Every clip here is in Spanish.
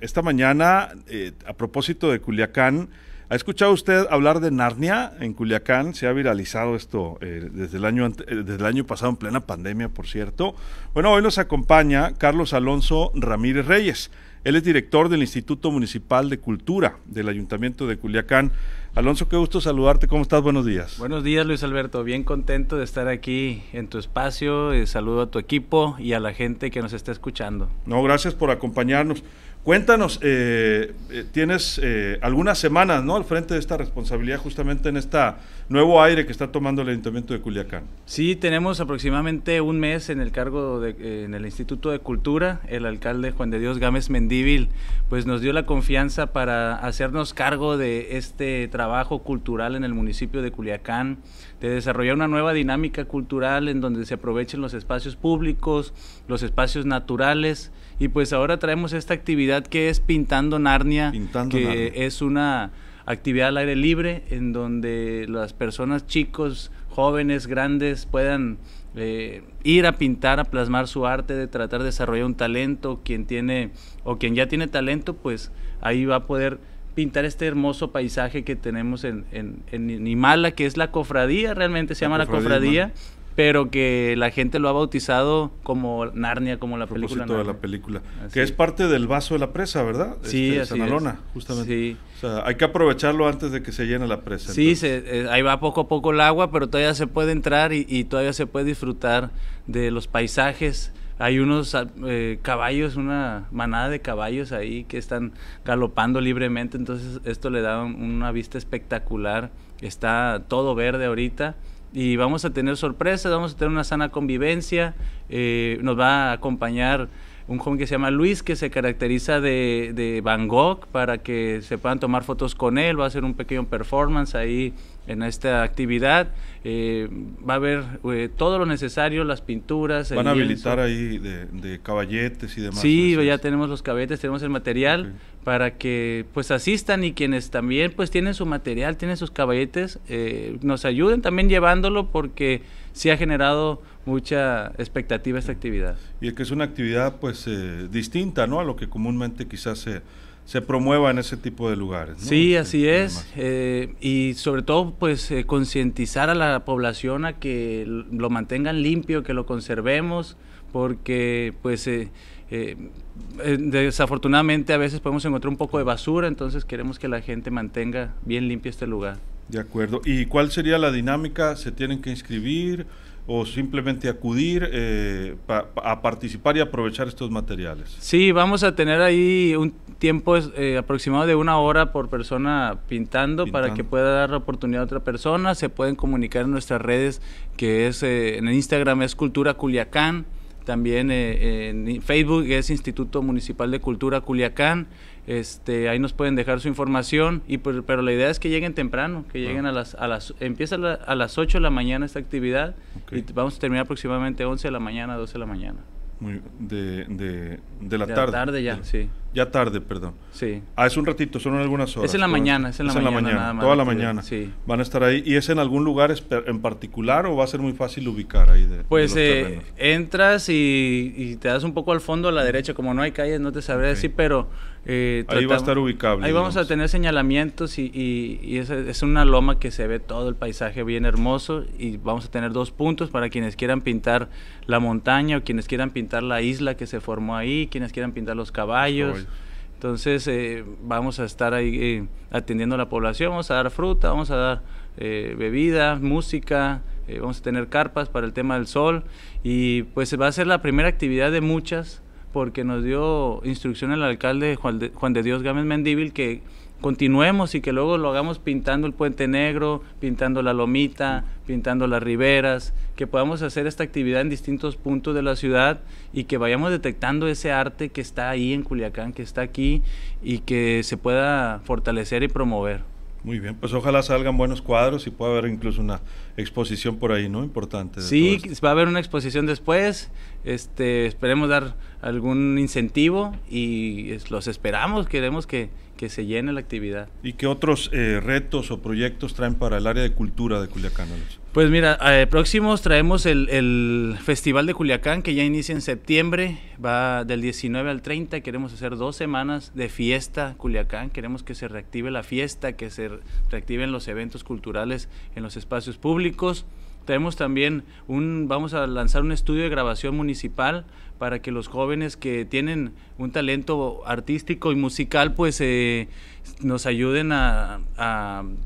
Esta mañana, eh, a propósito de Culiacán, ¿ha escuchado usted hablar de Narnia en Culiacán? Se ha viralizado esto eh, desde, el año, eh, desde el año pasado, en plena pandemia, por cierto. Bueno, hoy nos acompaña Carlos Alonso Ramírez Reyes. Él es director del Instituto Municipal de Cultura del Ayuntamiento de Culiacán. Alonso, qué gusto saludarte. ¿Cómo estás? Buenos días. Buenos días, Luis Alberto. Bien contento de estar aquí en tu espacio. saludo a tu equipo y a la gente que nos está escuchando. No, gracias por acompañarnos. Cuéntanos, eh, eh, tienes eh, algunas semanas ¿no? al frente de esta responsabilidad justamente en este nuevo aire que está tomando el Ayuntamiento de Culiacán. Sí, tenemos aproximadamente un mes en el cargo de, en el Instituto de Cultura. El alcalde Juan de Dios Gámez Mendívil pues, nos dio la confianza para hacernos cargo de este trabajo cultural en el municipio de Culiacán, de desarrollar una nueva dinámica cultural en donde se aprovechen los espacios públicos, los espacios naturales y pues ahora traemos esta actividad que es Pintando Narnia, que es una actividad al aire libre en donde las personas chicos, jóvenes, grandes puedan eh, ir a pintar, a plasmar su arte, de tratar de desarrollar un talento, quien tiene o quien ya tiene talento, pues ahí va a poder pintar este hermoso paisaje que tenemos en, en, en Nimala, que es la cofradía, realmente se llama la cofradía, pero que la gente lo ha bautizado como Narnia, como la película. de la película, que es parte del vaso de la presa, ¿verdad? Sí, este, Sanalona, justamente. Sí. O sea, hay que aprovecharlo antes de que se llene la presa. Sí, se, eh, ahí va poco a poco el agua, pero todavía se puede entrar y, todavía se puede disfrutar de los paisajes. Hay unos ah, eh, caballos, una manada de caballos ahí que están galopando libremente, entonces esto le da una vista espectacular. Está todo verde ahorita y vamos a tener sorpresas, vamos a tener una sana convivencia, eh, nos va a acompañar un joven que se llama Luis, que se caracteriza de, de, Gogh para que se puedan tomar fotos con él. Va a hacer un pequeño performance ahí en esta actividad. Eh, va a haber eh, todo lo necesario, las pinturas. Van a habilitar ahí de, caballetes y demás. Sí, ya tenemos los caballetes, tenemos el material para que pues asistan y quienes también pues tienen su material, tienen sus caballetes, eh, nos ayuden también llevándolo porque se ha generado mucha expectativa esta actividad. Y es que es una actividad pues eh, distinta, ¿no? A lo que comúnmente quizás se, se promueva en ese tipo de lugares. Sí, este, así es. Eh, y sobre todo, pues, eh, concientizar a la población a que lo mantengan limpio, que lo conservemos, porque, pues, desafortunadamente a veces podemos encontrar un poco de basura, entonces queremos que la gente mantenga bien limpio este lugar. De acuerdo. ¿Y cuál sería la dinámica? ¿Se tienen que inscribir? o simplemente acudir eh, a participar y aprovechar estos materiales? Sí, vamos a tener ahí un tiempo eh, aproximado de una hora por persona pintando, para que pueda dar la oportunidad a otra persona. Se pueden comunicar en nuestras redes, que es eh, en Instagram es Cultura Culiacán también eh, en Facebook es Instituto Municipal de Cultura Culiacán. Este, ahí nos pueden dejar su información, y pues, pero la idea es que lleguen temprano, que ah. lleguen a las, a las empieza a, las 8 de la mañana esta actividad y vamos a terminar aproximadamente 11 de la mañana, 12 de la mañana de, la tarde. ya, Ya tarde, perdón. Sí. Ah, es un ratito, son algunas horas. Es en la mañana, es en la, mañana, Toda la mañana. Van a estar ahí. ¿Y es en algún lugar en particular o va a ser muy fácil ubicar ahí? pues eh, entras y, te das un poco al fondo a la derecha. Como no hay calles, no te sabré decir, pero. Eh, ahí va a estar ubicable. Ahí vamos a tener señalamientos y, y, es, una loma que se ve todo el paisaje bien hermoso. Y vamos a tener dos puntos para quienes quieran pintar la montaña o quienes quieran pintar la isla que se formó ahí, quienes quieran pintar los caballos. Entonces eh, vamos a estar ahí eh, atendiendo a la población, vamos a dar fruta, vamos a dar eh, bebida, música, vamos a tener carpas para el tema del sol y pues va a ser la primera actividad de muchas porque nos dio instrucción el alcalde Juan de, Juan de Dios Gámez Mendíbil que continuemos y que luego lo hagamos pintando el puente negro, pintando la lomita, pintando las riberas, que podamos hacer esta actividad en distintos puntos de la ciudad y que vayamos detectando ese arte que está ahí en Culiacán, que está aquí y que se pueda fortalecer y promover. Muy bien, pues ojalá salgan buenos cuadros y pueda haber incluso una exposición por ahí, ¿no? Importante. Sí, va a haber una exposición después. Este, esperemos dar algún incentivo y los esperamos. Queremos que que se llene la actividad. ¿Y qué otros eh, retos o proyectos traen para el área de cultura de Culiacán? Pues mira, eh, próximos traemos el, el, Festival de Culiacán que ya inicia en septiembre, va del 19 al 30, queremos hacer dos semanas de fiesta Culiacán, queremos que se reactive la fiesta, que se reactiven los eventos culturales en los espacios públicos. Tenemos también un, vamos a lanzar un estudio de grabación municipal para que los jóvenes que tienen un talento artístico y musical, pues eh, nos ayuden a,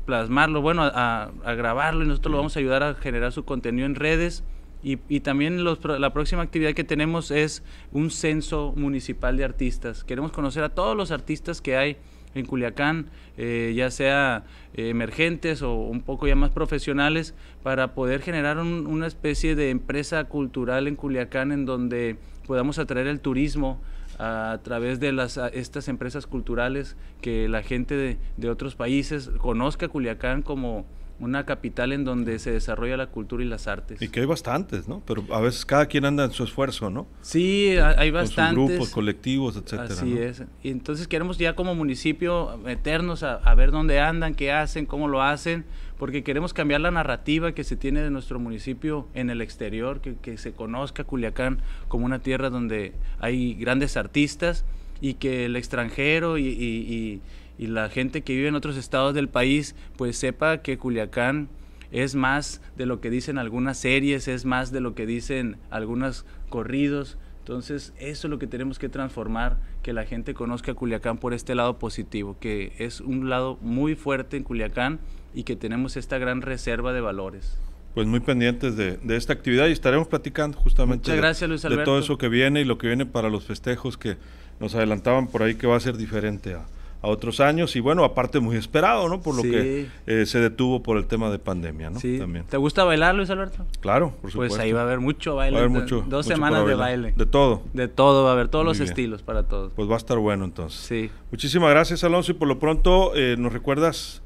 plasmarlo, bueno, a, grabarlo y nosotros lo vamos a ayudar a generar su contenido en redes. Y, y también la próxima actividad que tenemos es un censo municipal de artistas. Queremos conocer a todos los artistas que hay en Culiacán, eh, ya sea eh, emergentes o un poco ya más profesionales, para poder generar una especie de empresa cultural en Culiacán en donde podamos atraer el turismo a través de las, estas empresas culturales, que la gente de, de otros países conozca Culiacán como una capital en donde se desarrolla la cultura y las artes. Y que hay bastantes, ¿no? Pero a veces cada quien anda en su esfuerzo, ¿no? Sí, hay bastantes. sus grupos, colectivos, etcétera. Así es. Y entonces queremos ya como municipio meternos a, ver dónde andan, qué hacen, cómo lo hacen, porque queremos cambiar la narrativa que se tiene de nuestro municipio en el exterior, que, se conozca Culiacán como una tierra donde hay grandes artistas y que el extranjero y y la gente que vive en otros estados del país, pues sepa que Culiacán es más de lo que dicen algunas series, es más de lo que dicen algunos corridos. Entonces, eso es lo que tenemos que transformar, que la gente conozca Culiacán por este lado positivo, que es un lado muy fuerte en Culiacán y que tenemos esta gran reserva de valores. Pues muy pendientes de, esta actividad y estaremos platicando justamente gracias, de todo eso que viene y lo que viene para los festejos que nos adelantaban por ahí que va a ser diferente a, otros años y bueno, aparte muy esperado, ¿no? Por lo que eh, se detuvo por el tema de pandemia, ¿no? También. ¿Te gusta bailar, Luis Alberto? Claro, por supuesto. Pues ahí va a haber mucho baile. mucho, dos semanas de baile. De todo. De todo, va a haber todos los estilos para todos. Pues va a estar bueno entonces. Sí. Muchísimas gracias, Alonso, y por lo pronto eh, nos recuerdas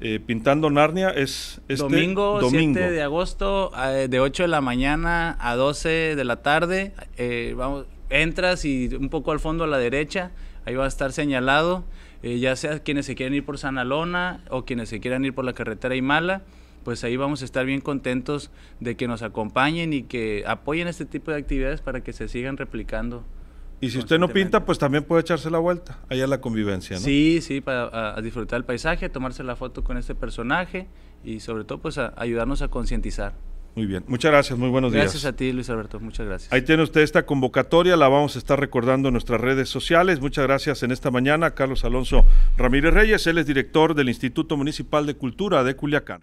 eh, Pintando Narnia es este domingo, domingo. 7 de agosto, de 8 de la mañana a 12 de la tarde. vamos, entras y un poco al fondo a la derecha, ahí va a estar señalado. Eh, ya sea quienes se quieran ir por San Alona o quienes se quieran ir por la carretera Himala, pues ahí vamos a estar bien contentos de que nos acompañen y que apoyen este tipo de actividades para que se sigan replicando. Y si usted no pinta, pues también puede echarse la vuelta. Allá la convivencia, ¿no? Sí, sí, para a, disfrutar el paisaje, tomarse la foto con este personaje y sobre todo pues ayudarnos a concientizar. Muy bien, muchas gracias, muy buenos días. Gracias a ti, Luis Alberto, muchas gracias. Ahí tiene usted esta convocatoria, la vamos a estar recordando en nuestras redes sociales. Muchas gracias en esta mañana, Carlos Alonso Ramírez Reyes, él es director del Instituto Municipal de Cultura de Culiacán.